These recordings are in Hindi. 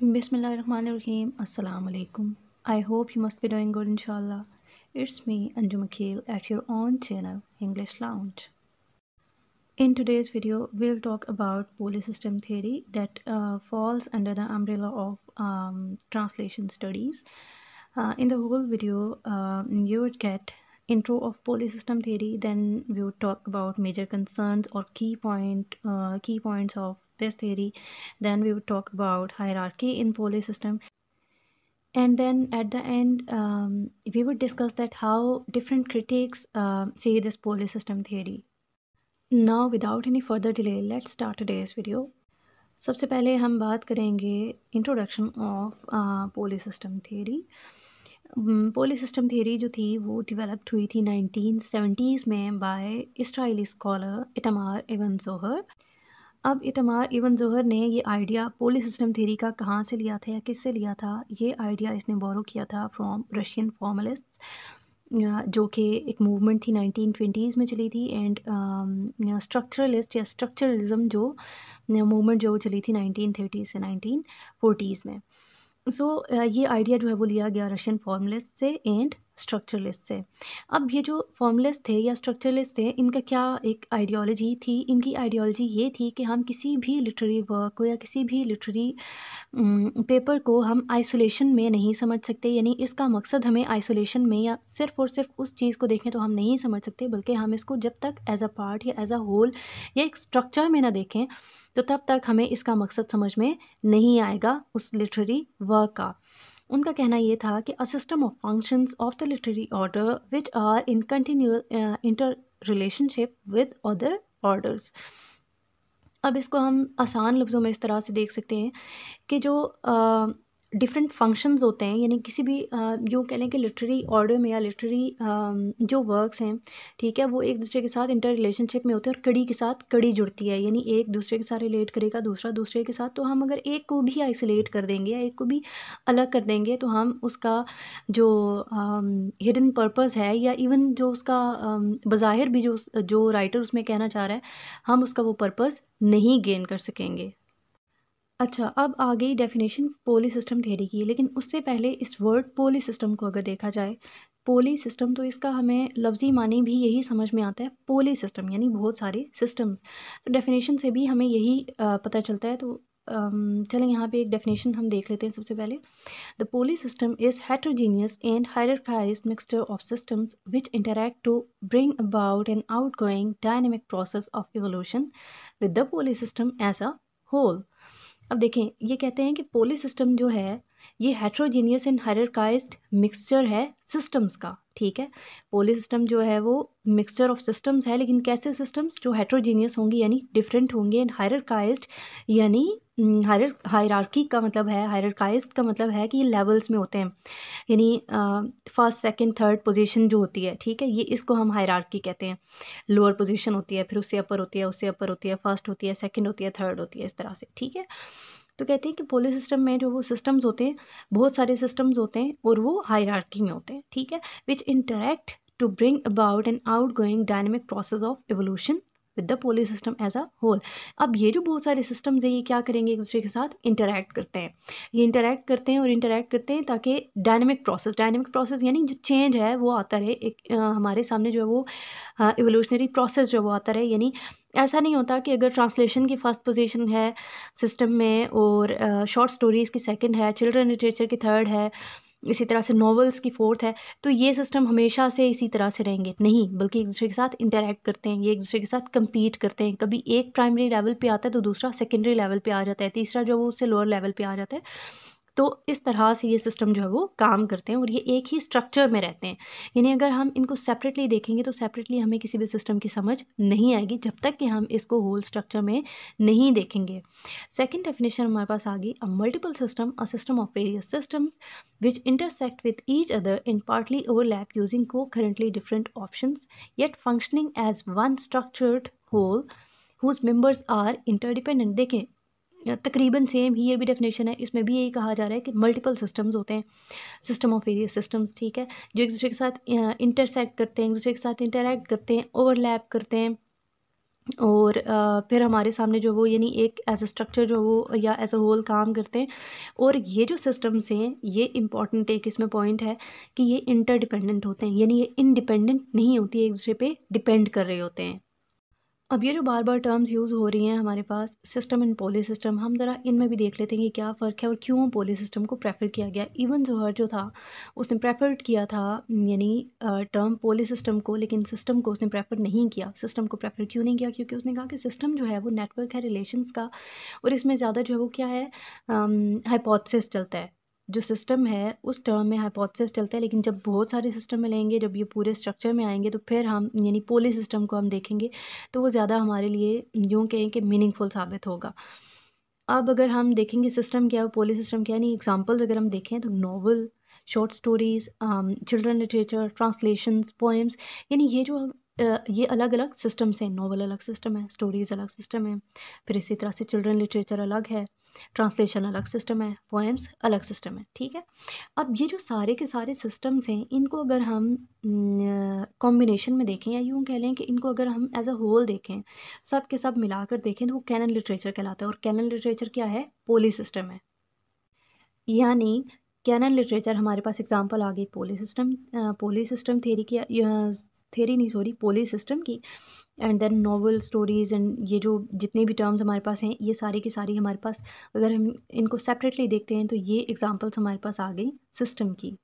Bismillahirrahmanirrahim. Assalamu alaikum. I hope you must be doing good inshallah. It's me Anjum Akhil at your own channel English Lounge. In today's video, we'll talk about system theory that uh, falls under the umbrella of um, translation studies. Uh, in the whole video, uh, you would get intro of system theory, then we would talk about major concerns or key point, uh, key points of this theory then we would talk about hierarchy in poly system and then at the end um, we would discuss that how different critics uh, see this poly system theory now without any further delay let's start today's video सबसे पहले हम बात करेंगे introduction of polysystem theory polysystem theory जो थी वो डेवलप्ड हुई थी नाइनटीन सेवेंटीज़ में by Israeli scholar Itamar Even Zohar अब इटमार इवन जहर ने ये आइडिया पोली सिस्टम थेरी का कहाँ से लिया था या किस से लिया था ये आइडिया इसने बोरो किया था फ्रॉम रशियन फॉर्मलिस्ट जो कि एक मूवमेंट थी नाइनटीन ट्वेंटीज़ में चली थी एंड स्ट्रक्चरलिस्ट um, या स्ट्रक्चरलिज्म जो मूवमेंट जो चली थी नाइनटीन थर्टीज़ से नाइनटीन फोर्टीज़ में सो so, uh, ये आइडिया जो है वो लिया गया रशियन फॉर्मलिस्ट से एंड स्ट्रक्चरलिस्ट से अब ये जो फॉर्मलिस्ट थे या स्ट्रक्चरलिस्ट थे इनका क्या एक आइडियोलॉजी थी इनकी आइडियोलॉजी ये थी कि हम किसी भी लिटरेरी वर्क को या किसी भी लिटरेरी पेपर को हम आइसोलेशन में नहीं समझ सकते यानी इसका मकसद हमें आइसोलेशन में या सिर्फ और सिर्फ उस चीज़ को देखें तो हम नहीं समझ सकते बल्कि हम इसको जब तक एज अ पार्ट या एज अ होल या एक स्ट्रक्चर में ना देखें तो तब तक हमें इसका मकसद समझ में नहीं आएगा उस लिटरेरी वर्क का उनका कहना ये था कि a system of functions of the literary order which are in continue interrelationship with other orders अब इसको हम आसान लफ्ज़ों में इस तरह से देख सकते हैं कि जो uh, डिफरेंट फंक्शंस होते हैं यानी किसी भी जो कह लें कि लिटरेरी ऑर्डर में या लिटरेरी जो वर्क्स हैं ठीक है वो एक दूसरे के साथ इंटर रिलेशनशिप में होते हैं और कड़ी के साथ कड़ी जुड़ती है यानी एक दूसरे के साथ रिलेट करेगा दूसरा दूसरे के साथ तो हम अगर एक को भी आइसोलेट कर देंगे या एक को भी अलग कर देंगे तो हम उसका जो हिडन पर्पज़ है या इवन जो उसका बाहिर भी जो जो राइटर उसमें कहना चाह रहा है हम उसका वो पर्पज़ नहीं गेन कर सकेंगे अच्छा अब आ गई डेफिनेशन पोली सिस्टम थेरी की लेकिन उससे पहले इस वर्ड पोली सिस्टम को अगर देखा जाए पोली सिस्टम तो इसका हमें लफ्ज़ी मानी भी यही समझ में आता है पोली सिस्टम यानी बहुत सारे सिस्टम्स तो डेफिनेशन से भी हमें यही पता चलता है तो चलें यहाँ पे एक डेफिनेशन हम देख लेते हैं सबसे पहले the polysystem is heterogeneous and हायरकाइज mixture of systems which interact to bring about an out going dynamic process of evolution with the polysystem as a whole अब देखें ये कहते हैं कि पोली सिस्टम जो है ये हेट्रोजीनियस इन हरकाइज्ड मिक्सचर है सिस्टम्स का ठीक है पोली सिस्टम जो है वो मिक्सचर ऑफ सिस्टम्स है लेकिन कैसे सिस्टम्स जो हेट्रोजीनियस होंगे यानी डिफरेंट होंगे इन हायरकाइज्ड यानी हायर हायरार्की का मतलब है हायरकाइज्ड का मतलब है कि ये लेवल्स में होते हैं यानी फर्स्ट सेकंड थर्ड पोजीशन जो होती है ठीक है ये इसको हम हायरार्की कहते हैं लोअर पोजीशन होती है फिर उससे अपर होती है उससे अपर होती है फर्स्ट होती है सेकेंड होती है थर्ड होती है इस तरह से ठीक है तो कहते हैं कि पोलिस सिस्टम में जो वो सिस्टम्स होते हैं बहुत सारे सिस्टम्स होते हैं और वो हायरार्की में होते हैं ठीक है which interact to bring about an out going dynamic process of evolution with the polysystem as a whole अब ये जो बहुत सारे सिस्टम्स हैं ये क्या करेंगे एक दूसरे के साथ इंटरेक्ट करते हैं ये इंटरेक्ट करते हैं और इंटरेक्ट करते हैं ताकि डायनेमिक प्रोसेस डायनेमिक प्रोसेस यानी जो चेंज है वो आता रहे एक आ, हमारे सामने जो है वो एवोल्यूशनरी प्रोसेस जो है वो आता रहे यानी ऐसा नहीं होता कि अगर ट्रांसलेशन की फर्स्ट पोजीशन है सिस्टम में और शॉर्ट स्टोरीज़ की सेकंड है चिल्ड्रन लिटरेचर की थर्ड है इसी तरह से नॉवल्स की फोर्थ है तो ये सिस्टम हमेशा से इसी तरह से रहेंगे नहीं बल्कि एक दूसरे के साथ इंटरेक्ट करते हैं ये एक दूसरे के साथ कम्पीट करते हैं कभी एक प्राइमरी लेवल पर आता है तो दूसरा सेकेंडरी लेवल पर आ जाता है तीसरा जो वो उससे लोअर लेवल पर आ जाता है तो इस तरह से ये सिस्टम जो है वो काम करते हैं और ये एक ही स्ट्रक्चर में रहते हैं यानी अगर हम इनको सेपरेटली देखेंगे तो सेपरेटली हमें किसी भी सिस्टम की समझ नहीं आएगी जब तक कि हम इसको होल स्ट्रक्चर में नहीं देखेंगे सेकेंड डेफिनेशन हमारे पास आ गई a multiple system a system of various systems which intersect with each other and partly overlap using concurrently different option yet functioning as one structured whole whose members are interdependent देखें तकरीबन सेम ही ये भी डेफिनेशन है इसमें भी यही कहा जा रहा है कि मल्टीपल सिस्टम्स होते हैं सिस्टम ऑफ एरिया सिस्टम्स ठीक है जो एक दूसरे के साथ इंटरसेक्ट करते हैं एक दूसरे के साथ इंटरेक्ट करते हैं ओवरलैप करते हैं और फिर हमारे सामने जो वो यानी एक एज अ स्ट्रक्चर जो वो या एज अ होल काम करते हैं और ये जो सिस्टम्स हैं ये इम्पॉर्टेंट एक इसमें पॉइंट है कि ये इंटरडिपेंडेंट होते हैं यानी ये इंडिपेंडेंट नहीं होती एक दूसरे पे डिपेंड कर रहे होते हैं अब ये जो बार बार टर्म्स यूज़ हो रही हैं हमारे पास सिस्टम एंड पोली सिस्टम हम ज़रा इनमें भी देख लेते हैं कि क्या फ़र्क है और क्यों पोली सिस्टम को प्रेफर किया गया इवन जोहर जो था उसने प्रेफर किया था यानी टर्म पोली सिस्टम को लेकिन सिस्टम को उसने प्रेफर नहीं किया सिस्टम को प्रेफर क्यों नहीं किया क्योंकि उसने कहा कि सिस्टम जो है वो नेटवर्क है रिलेशन का और इसमें ज़्यादा जो है वो क्या है हाइपोथसिस चलता है जो सिस्टम है उस टर्म में हाइपोथेसिस चलता है लेकिन जब बहुत सारे सिस्टम में लेंगे जब ये पूरे स्ट्रक्चर में आएंगे तो फिर हम यानी पोली सिस्टम को हम देखेंगे तो वो ज़्यादा हमारे लिए यूँ कहें कि मीनिंगफुल साबित होगा अब अगर हम देखेंगे सिस्टम क्या है पोली सिस्टम क्या यानी एग्जाम्पल्स अगर हम देखें तो novel short stories children literature translations poems यानी ये जो ये अलग अलग सिस्टम्स हैं नावल अलग सिस्टम है स्टोरीज़ अलग सिस्टम है फिर इसी तरह से चिल्ड्रन लिटरेचर अलग है ट्रांसलेशन अलग सिस्टम है पोएम्स अलग सिस्टम है ठीक है अब ये जो सारे के सारे सिस्टम्स हैं इनको अगर हम कॉम्बिनेशन में देखें या यूँ कह लें कि इनको अगर हम एज अ होल देखें सब के सब मिलाकर देखें तो वो कैनन लिटरेचर कहलाता है और कैनन लिटरेचर क्या है पोली सिस्टम है यानी कैनन लिटरेचर हमारे पास एग्जांपल आ गई polysystem polysystem theory की थेरी नहीं सॉरी पोली सिस्टम की and then novel stories and ये जो जितने भी टर्म्स हमारे पास हैं ये सारी की सारी हमारे पास अगर हम इनको सेपरेटली देखते हैं तो ये एग्ज़ाम्पल्स हमारे पास आ गई सिस्टम की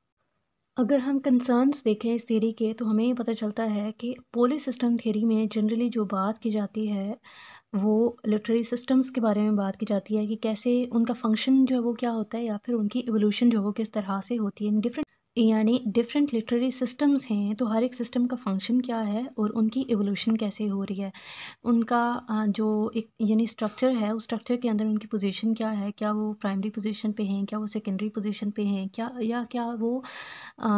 अगर हम कंसर्नस देखें इस थेरी के तो हमें ये पता चलता है कि पोली सिस्टम थेरी में जनरली जो बात की जाती है वो लिटरेरी सिस्टम्स के बारे में बात की जाती है कि कैसे उनका फंक्शन जो है वो क्या होता है या फिर उनकी एवोल्यूशन जो है वो किस तरह से होती है इन डिफरेंट यानी डिफरेंट लिटरेरी सिस्टम्स हैं तो हर एक सिस्टम का फंक्शन क्या है और उनकी एवोल्यूशन कैसे हो रही है उनका जो एक यानी स्ट्रक्चर है उस स्ट्रक्चर के अंदर उनकी पोजीशन क्या है क्या वो प्राइमरी पोजीशन पे हैं क्या वो सेकेंडरी पोजीशन पे हैं क्या या क्या वो आ,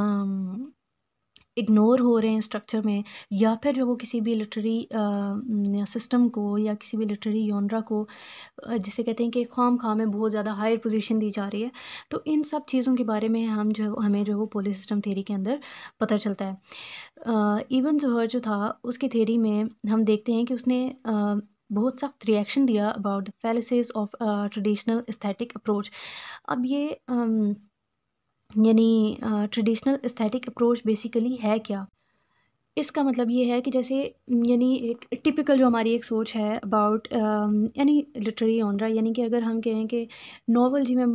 इग्नोर हो रहे हैं स्ट्रक्चर में या फिर जो वो किसी भी लिटरी सिस्टम को या किसी भी लिटरी योनरा को जिसे कहते हैं कि खाम खाम में बहुत ज़्यादा हायर पोजीशन दी जा रही है तो इन सब चीज़ों के बारे में हम जो हमें जो वो पोलिस सिस्टम थेरी के अंदर पता चलता है इवन जहर जो था उसकी थेरी में हम देखते हैं कि उसने uh, बहुत सख्त रिएक्शन दिया about the fallacies of traditional aesthetic approach अब ये um, यानी ट्रेडिशनल एस्थेटिक अप्रोच बेसिकली है क्या इसका मतलब ये है कि जैसे यानी एक टिपिकल जो हमारी एक सोच है अबाउट यानी लिटरेरी ऑनरा यानी कि अगर हम कहें कि नावल जी में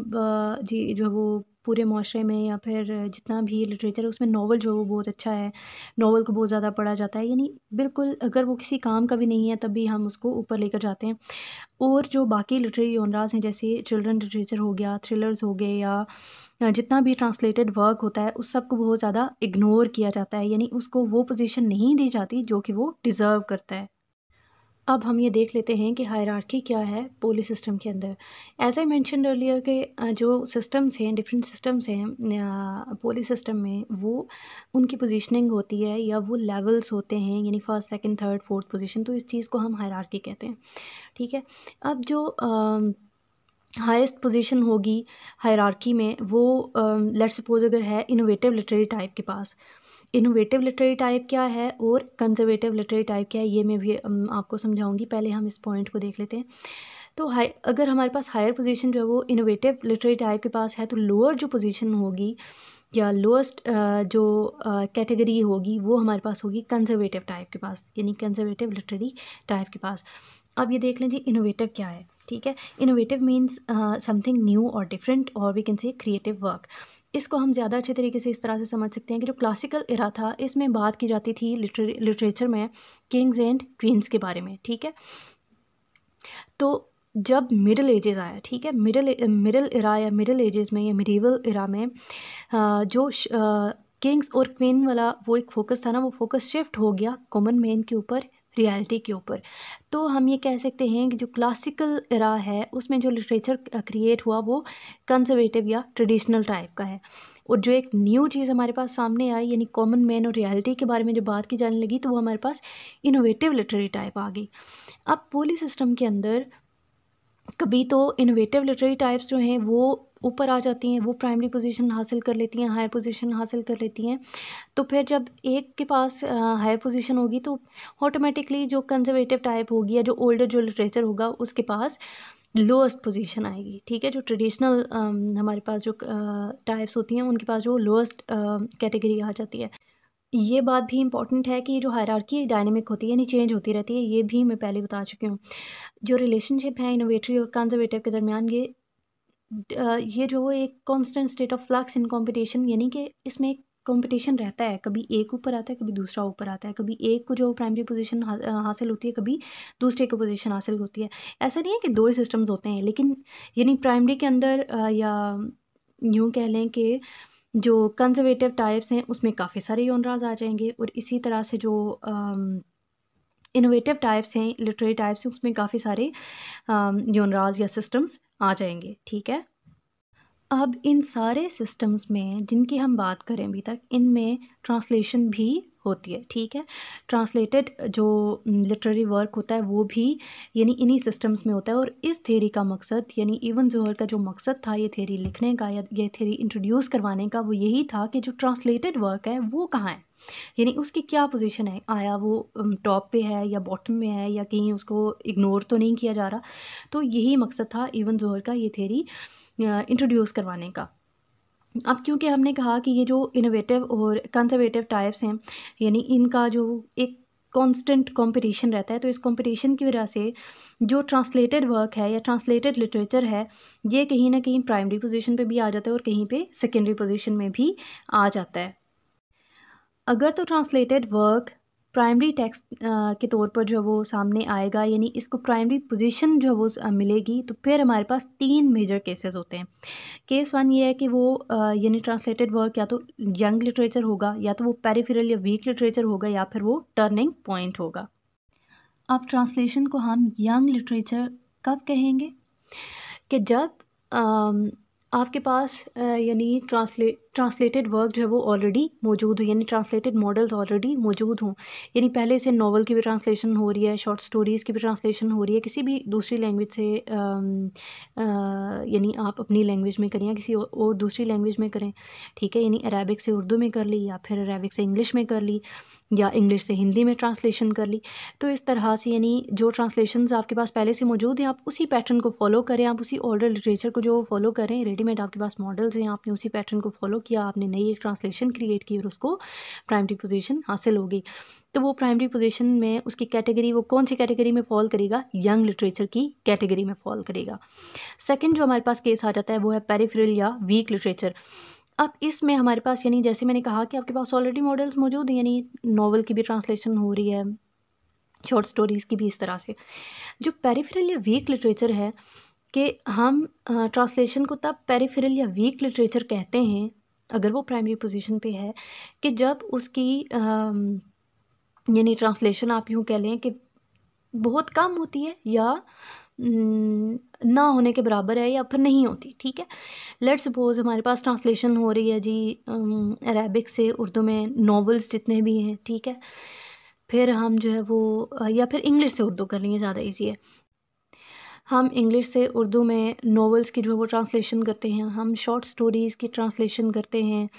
जी जो वो पूरे माशरे में या फिर जितना भी लिटरेचर है उसमें नावल जो है वो बहुत अच्छा है नावल को बहुत ज़्यादा पढ़ा जाता है यानी बिल्कुल अगर वो किसी काम का भी नहीं है तब भी हम उसको ऊपर लेकर जाते हैं और जो बाकी लिटरेरी ऑनराज हैं जैसे चिल्ड्रन लिटरेचर हो गया थ्रिलर्स हो गए या जितना भी ट्रांसलेटेड वर्क होता है उस सब को बहुत ज़्यादा इग्नोर किया जाता है यानी उसको वो पोजीशन नहीं दी जाती जो कि वो डिज़र्व करता है अब हम ये देख लेते हैं कि हायरार्की क्या है पोली सिस्टम के अंदर एज आई मैंशन अर्लियर के जो सिस्टम्स हैं डिफरेंट सिस्टम्स हैं पोली सिस्टम में वो उनकी पोजीशनिंग होती है या वो लेवल्स होते हैं यानी first second third fourth position तो इस चीज़ को हम हायरार्की कहते हैं ठीक है अब जो आ, हाईएस्ट पोजीशन होगी हायरार्की में वो लेट्स सपोज अगर है इनोवेटिव लिटरेरी टाइप के पास इनोवेटिव लिटरेरी टाइप क्या है और कंजर्वेटिव लिटरेरी टाइप क्या है ये मैं भी आपको समझाऊंगी पहले हम इस पॉइंट को देख लेते हैं तो हाई अगर हमारे पास हायर पोजीशन जो है वो इनोवेटिव लिटरेरी टाइप के पास है तो लोअर जो पोजीशन होगी या लोएस्ट जो कैटेगरी होगी वो हमारे पास होगी कंजर्वेटिव टाइप के पास यानी कंजर्वेटिव लिटरेरी टाइप के पास अब ये देख लें जी इनोवेटिव क्या है ठीक है इनोवेटिव मीन्स समथिंग न्यू और डिफरेंट और we can say creative work इसको हम ज़्यादा अच्छे तरीके से इस तरह से समझ सकते हैं कि जो क्लासिकल इरा था इसमें बात की जाती थी लिटरेचर में किंग्स एंड क्वींस के बारे में ठीक है तो जब मिडिल एजेस आया ठीक है मिडिल मिडिल इरा या मिडिल एजेस में या मिडिवल इरा में जो किंग्स और क्वीन वाला वो एक फोकस था ना वो फोकस शिफ्ट हो गया कॉमन मैन के ऊपर रियलिटी के ऊपर तो हम ये कह सकते हैं कि जो क्लासिकल इरा है उसमें जो लिटरेचर क्रिएट हुआ वो कंजर्वेटिव या ट्रेडिशनल टाइप का है और जो एक न्यू चीज़ हमारे पास सामने आई यानी कॉमन मैन और रियलिटी के बारे में जो बात की जाने लगी तो वो हमारे पास इनोवेटिव लिटरेरी टाइप आ गई अब पोली सिस्टम के अंदर कभी तो इनोवेटिव लिटरेरी टाइप्स जो हैं वो ऊपर आ जाती हैं वो प्राइमरी पोजीशन हासिल कर लेती हैं हायर पोजीशन हासिल कर लेती हैं तो फिर जब एक के पास हायर पोजीशन होगी तो ऑटोमेटिकली जो कंजर्वेटिव टाइप होगी या जो ओल्डर जो लिटरेचर होगा उसके पास लोएस्ट पोजीशन आएगी ठीक है जो ट्रेडिशनल हमारे पास जो टाइप्स होती हैं उनके पास जो लोएस्ट कैटेगरी आ जाती है ये बात भी इंपॉर्टेंट है कि जो हायरार्की डायनेमिक होती है यानी चेंज होती रहती है ये भी मैं पहले बता चुकी हूँ जो रिलेशनशिप है इनोवेटरी और कंजर्वेटिव के दरमियान ये ये जो एक constant state of flux and competition यानी कि इसमें कंपटीशन रहता है कभी एक ऊपर आता है कभी दूसरा ऊपर आता है कभी एक को जो प्राइमरी पोजीशन हासिल होती है कभी दूसरे को पोजीशन हासिल होती है ऐसा नहीं है कि दो ही सिस्टम्स होते हैं लेकिन यानी प्राइमरी के अंदर या यूँ कह लें कि जो कंजर्वेटिव टाइप्स हैं उसमें काफ़ी सारे योनराज आ जाएंगे और इसी तरह से जो इनोवेटिव टाइप्स हैं लिटरेरी टाइप्स हैं उसमें काफ़ी सारे योनराज या सिस्टम्स आ जाएंगे ठीक है अब इन सारे सिस्टम्स में जिनकी हम बात करें अभी तक इनमें ट्रांसलेशन भी होती है ठीक है ट्रांसलेटेड जो लिटरेरी वर्क होता है वो भी यानी इन्हीं सिस्टम्स में होता है और इस थेरी का मकसद यानी इवन जोहर का जो मकसद था ये थेरी लिखने का या ये थेरी इंट्रोड्यूस करवाने का वो यही था कि जो ट्रांसलेटेड वर्क है वो कहाँ है यानी उसकी क्या पोजीशन है आया वो टॉप पे है या बॉटम में है या कहीं उसको इग्नोर तो नहीं किया जा रहा तो यही मकसद था इवन जोहर का ये थेरी इंट्रोड्यूस करवाने का अब क्योंकि हमने कहा कि ये जो इनोवेटिव और कंजर्वेटिव टाइप्स हैं यानी इनका जो एक कांस्टेंट कंपटीशन रहता है तो इस कंपटीशन की वजह से जो ट्रांसलेटेड वर्क है या ट्रांसलेटेड लिटरेचर है ये कहीं ना कहीं प्राइमरी पोजीशन पे भी आ जाता है और कहीं पे सेकेंडरी पोजीशन में भी आ जाता है अगर तो ट्रांसलेटेड वर्क प्राइमरी टैक्स के तौर पर जो वो सामने आएगा यानी इसको प्राइमरी पोजीशन जो वो मिलेगी तो फिर हमारे पास तीन मेजर केसेस होते हैं केस वन ये है कि वो यानी ट्रांसलेटेड वर्क या तो यंग लिटरेचर होगा या तो वो पेरिफेरल या वीक लिटरेचर होगा या फिर वो टर्निंग पॉइंट होगा अब ट्रांसलेशन को हम यंग लिटरेचर कब कहेंगे कि जब आपके पास यानी ट्रांसलेट ट्रांसलेटेड वर्क जो है वो ऑलरेडी मौजूद हो यानी ट्रांसलेटेड मॉडल्स ऑलरेडी मौजूद हों यानी पहले से नावल की भी ट्रांसलेशन हो रही है शॉर्ट स्टोरीज़ की भी ट्रांसलेशन हो रही है किसी भी दूसरी लैंग्वेज से यानी आप अपनी लैंग्वेज में करें या किसी और दूसरी लैंग्वेज में करें ठीक है यानी अरेबिक से उर्दू में कर ली या फिर अरेबिक से इंग्लिश में कर ली या इंग्लिश से हिंदी में ट्रांसलेशन कर ली तो इस तरह से यानी जो ट्रांसलेशन आपके पास पहले से मौजूद हैं आप उसी पैटर्न को फॉलो करें आप उसी ओल्डर लिटरेचर को जो फॉलो करें रेडीमेड आपके पास मॉडल्स हैं आपने उसी पैटर्न को फॉलो किया आपने नई एक ट्रांसलेशन क्रिएट की और उसको प्राइमरी पोजिशन हासिल होगी तो वो प्राइमरी पोजिशन में उसकी कैटेगरी वो कौन सी कैटेगरी में फॉल करेगा यंग लिटरेचर की कैटेगरी में फॉल करेगा सेकेंड जो हमारे पास केस आ जाता है वो है पेरीफ्रिल या वीक लिटरेचर अब इसमें हमारे पास यानी जैसे मैंने कहा कि आपके पास ऑलरेडी मॉडल्स मौजूद हैं यानी नावल की भी ट्रांसलेशन हो रही है शॉर्ट स्टोरीज़ की भी इस तरह से जो पेरिफेरल या वीक लिटरेचर है कि हम ट्रांसलेशन को तब पेरिफेरल या वीक लिटरेचर कहते हैं अगर वो प्राइमरी पोजीशन पे है कि जब उसकी यानी ट्रांसलेशन आप यूँ कह लें कि बहुत कम होती है या ना होने के बराबर है या फिर नहीं होती ठीक है लेट सपोज़ हमारे पास ट्रांसलेशन हो रही है जी अरेबिक से उर्दू में नॉवेल्स जितने भी हैं ठीक है फिर हम जो है वो या फिर इंग्लिश से उर्दू करनी है ज़्यादा ईजी है हम इंग्लिश से उर्दू में नॉवेल्स की जो है वो ट्रांसलेशन करते हैं हम शॉर्ट स्टोरीज़ की ट्रांसलेशन करते हैं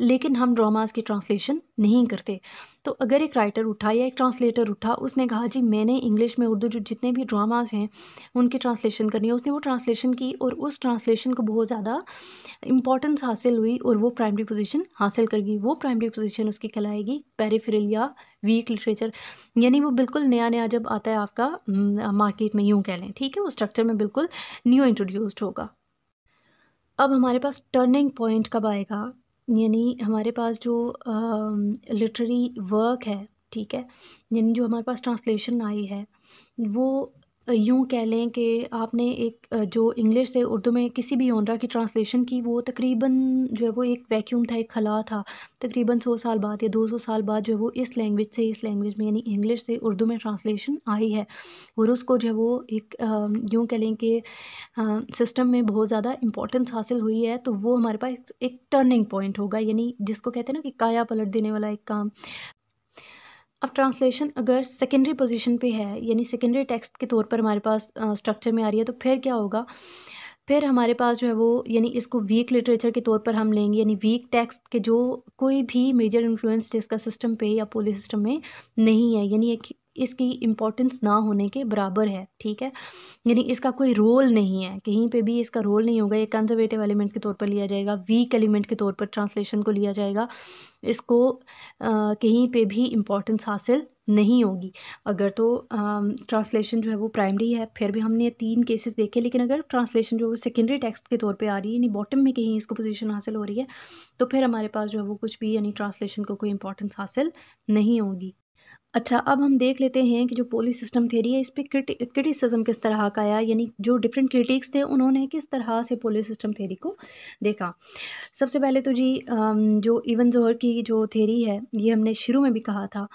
लेकिन हम ड्रामास की ट्रांसलेशन नहीं करते तो अगर एक राइटर उठा या एक ट्रांसलेटर उठा उसने कहा जी मैंने इंग्लिश में उर्दू जो जितने भी ड्रामास हैं उनकी ट्रांसलेशन करनी है उसने वो ट्रांसलेशन की और उस ट्रांसलेशन को बहुत ज़्यादा इंपॉर्टेंस हासिल हुई और वो प्राइमरी पोजीशन हासिल कर गई वो प्राइमरी पोजीशन उसकी कहलाएगी पेरीफ्रिल या वीक लिटरेचर यानी वो बिल्कुल नया नया जब आता है आपका मार्केट में यूँ कह लें ठीक है वो स्ट्रक्चर में बिल्कुल न्यू इंट्रोड्यूस्ड होगा अब हमारे पास टर्निंग पॉइंट कब आएगा यानी हमारे पास जो लिटरेरी वर्क है ठीक है यानी जो हमारे पास ट्रांसलेशन आई है वो यूँ कह लें कि आपने एक जो इंग्लिश से उर्दू में किसी भी ओनरा की ट्रांसलेशन की वो तकरीबन जो है वो एक वैक्यूम था एक खला था तकरीबन सौ साल बाद या दो सौ साल बाद जो है वो इस लैंग्वेज से इस लैंग्वेज में यानी इंग्लिश से उर्दू में ट्रांसलेशन आई है और उसको जो है वो एक यूँ कह लें कि सिस्टम में बहुत ज़्यादा इंपॉर्टेंस हासिल हुई है तो वो हमारे पास एक टर्निंग पॉइंट होगा यानी जिसको कहते हैं ना कि काया पलट देने वाला एक काम अब ट्रांसलेशन अगर सेकेंडरी पोजीशन पे है यानी सेकेंडरी टेक्स्ट के तौर पर हमारे पास स्ट्रक्चर में आ रही है तो फिर क्या होगा फिर हमारे पास जो है वो यानी इसको वीक लिटरेचर के तौर पर हम लेंगे यानी वीक टेक्स्ट के जो कोई भी मेजर इन्फ्लुएंस जिसका सिस्टम पे या पोली सिस्टम में नहीं है यानी एक इसकी इम्पोर्टेंस ना होने के बराबर है ठीक है यानी इसका कोई रोल नहीं है कहीं पे भी इसका रोल नहीं होगा ये कंजर्वेटिव एलिमेंट के तौर पर लिया जाएगा वीक एलिमेंट के तौर पर ट्रांसलेशन को लिया जाएगा इसको आ, कहीं पे भी इम्पोर्टेंस हासिल नहीं होगी अगर तो ट्रांसलेशन जो है वो प्राइमरी है फिर भी हमने तीन केसेस देखे लेकिन अगर ट्रांसलेशन जो है वो सेकेंडरी टेक्स्ट के तौर पे आ रही है यानी बॉटम में कहीं इसको पोजीशन हासिल हो रही है तो फिर हमारे पास जो है वो कुछ भी यानी ट्रांसलेशन को कोई इंपॉर्टेंस हासिल नहीं होगी अच्छा अब हम देख लेते हैं कि जो पोलिस सिस्टम थेरी है इस पर क्रिटिसिज्म किस तरह का आया यानी जो डिफरेंट क्रिटिक्स थे उन्होंने किस तरह से पोलिस सिस्टम थेरी को देखा सबसे पहले तो जी जो इवन जोहर की जो थेरी है ये हमने शुरू में भी कहा था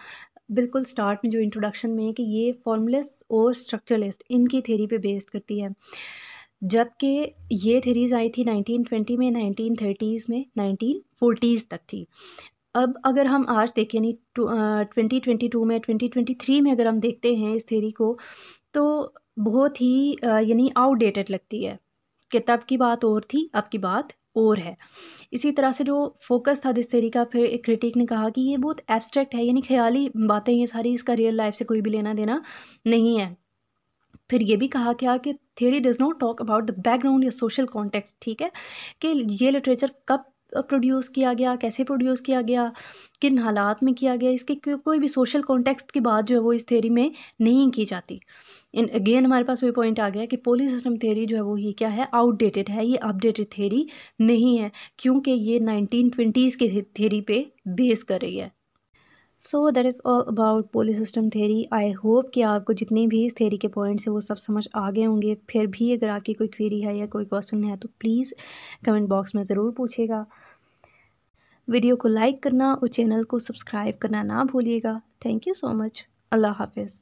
बिल्कुल स्टार्ट में जो इंट्रोडक्शन में कि ये फॉर्मलेस और स्ट्रक्चरलिस्ट इनकी थेरी पर बेस्ड करती है जबकि ये थेरीज आई थी 1920 में 1930s में 1940s तक थी अब अगर हम आज देखें यानी ट्वेंटी ट्वेंटी टू में ट्वेंटी ट्वेंटी थ्री में अगर हम देखते हैं इस थेरी को तो बहुत ही यानी आउटडेटेड लगती है कि तब की बात और थी अब की बात और है इसी तरह से जो फोकस था दिस थेरी का फिर एक क्रिटिक ने कहा कि ये बहुत एब्स्ट्रैक्ट है यानी ख्याली बातें ये सारी इसका रियल लाइफ से कोई भी लेना देना नहीं है फिर ये भी कहा गया कि theory does not talk about the background या सोशल कॉन्टेक्स्ट ठीक है कि ये लिटरेचर कब प्रोड्यूस किया गया कैसे प्रोड्यूस किया गया किन हालात में किया गया इसके कोई भी सोशल कॉन्टेक्स्ट की बात जो है वो इस थेरी में नहीं की जाती इन अगेन हमारे पास वही पॉइंट आ गया कि पोली सिस्टम थेरी जो है वो ये क्या है आउटडेटेड है ये अपडेटेड थेरी नहीं है क्योंकि ये नाइनटीन ट्वेंटीज़ की थेरी पे बेस कर रही है so that is all about polysystem theory I hope कि आपको जितने भी इस थेरी के पॉइंट्स हैं वो सब समझ आ गए होंगे फिर भी अगर आपकी कोई क्वेरी है या कोई क्वेश्चन है तो प्लीज़ कमेंट बॉक्स में ज़रूर पूछेगा वीडियो को लाइक करना और चैनल को सब्सक्राइब करना ना भूलिएगा थैंक यू सो मच अल्लाह हाफिज़